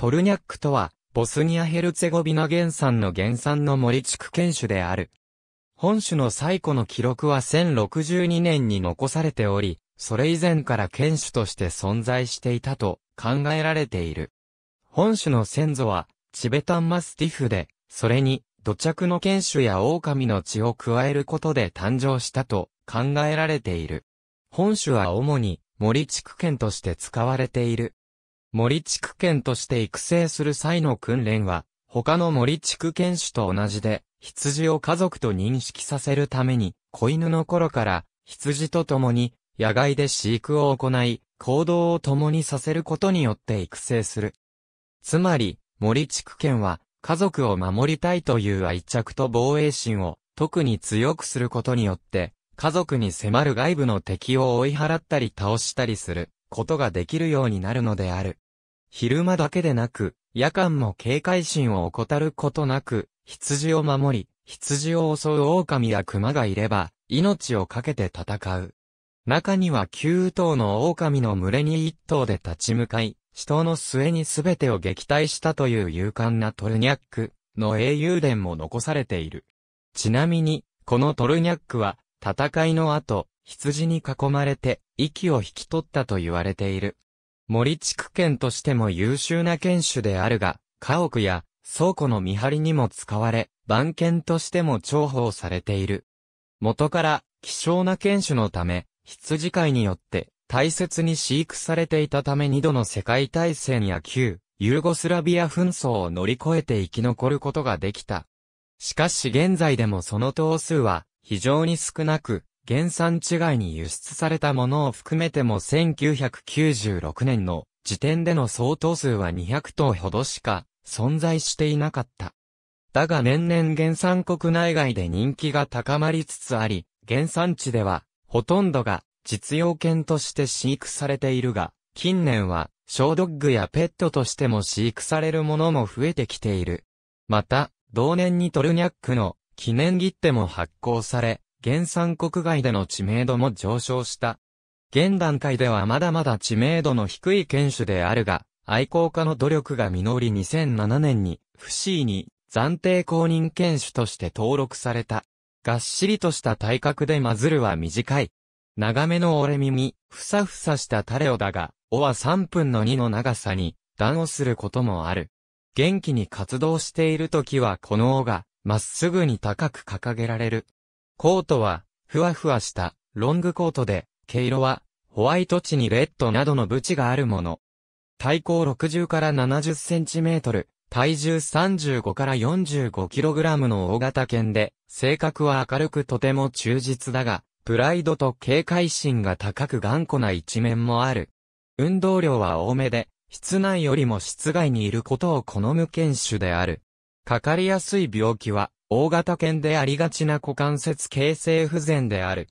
トルニャックとは、ボスニア・ヘルツェゴビナ原産の原産の森地区犬種である。本種の最古の記録は1062年に残されており、それ以前から犬種として存在していたと考えられている。本種の先祖は、チベタンマスティフで、それに、土着の犬種や狼の血を加えることで誕生したと考えられている。本種は主に森地区圏として使われている。森地区県として育成する際の訓練は、他の森地区犬種と同じで、羊を家族と認識させるために、子犬の頃から、羊と共に、野外で飼育を行い、行動を共にさせることによって育成する。つまり、森地区犬は、家族を守りたいという愛着と防衛心を、特に強くすることによって、家族に迫る外部の敵を追い払ったり倒したりする。ことができるようになるのである。昼間だけでなく、夜間も警戒心を怠ることなく、羊を守り、羊を襲う狼や熊がいれば、命を懸けて戦う。中には9頭の狼の群れに1頭で立ち向かい、死闘の末に全てを撃退したという勇敢なトルニャックの英雄伝も残されている。ちなみに、このトルニャックは、戦いの後、羊に囲まれて、息を引き取ったと言われている。森地区県としても優秀な県主であるが、家屋や倉庫の見張りにも使われ、番犬としても重宝されている。元から希少な犬種のため、羊飼いによって大切に飼育されていたため二度の世界大戦や旧ユーゴスラビア紛争を乗り越えて生き残ることができた。しかし現在でもその頭数は非常に少なく、原産地外に輸出されたものを含めても1996年の時点での相当数は200頭ほどしか存在していなかった。だが年々原産国内外で人気が高まりつつあり、原産地ではほとんどが実用犬として飼育されているが、近年は小ドッグやペットとしても飼育されるものも増えてきている。また、同年にトルニャックの記念切手も発行され、原産国外での知名度も上昇した。現段階ではまだまだ知名度の低い犬種であるが、愛好家の努力が実り2007年に、不思議に暫定公認犬種として登録された。がっしりとした体格でマズルは短い。長めの折れ耳、ふさふさしたタレオだが、尾は3分の2の長さに、段をすることもある。元気に活動している時はこの尾が、まっすぐに高く掲げられる。コートは、ふわふわした、ロングコートで、毛色は、ホワイト地にレッドなどのブチがあるもの。体高60から70センチメートル、体重35から45キログラムの大型犬で、性格は明るくとても忠実だが、プライドと警戒心が高く頑固な一面もある。運動量は多めで、室内よりも室外にいることを好む犬種である。かかりやすい病気は、大型犬でありがちな股関節形成不全である。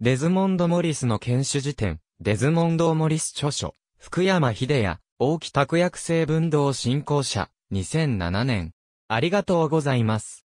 デズモンド・モリスの犬種辞典、デズモンド・モリス著書、福山秀也、大木拓薬成分動振興者、2007年。ありがとうございます。